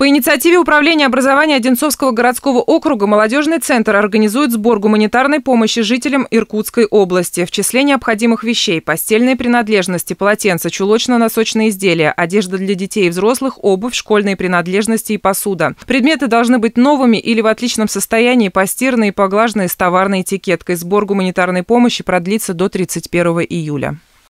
По инициативе Управления образования Одинцовского городского округа молодежный центр организует сбор гуманитарной помощи жителям Иркутской области. В числе необходимых вещей – постельные принадлежности, полотенца, чулочно-носочные изделия, одежда для детей и взрослых, обувь, школьные принадлежности и посуда. Предметы должны быть новыми или в отличном состоянии, постиранные и поглаженные с товарной этикеткой. Сбор гуманитарной помощи продлится до 31 июля.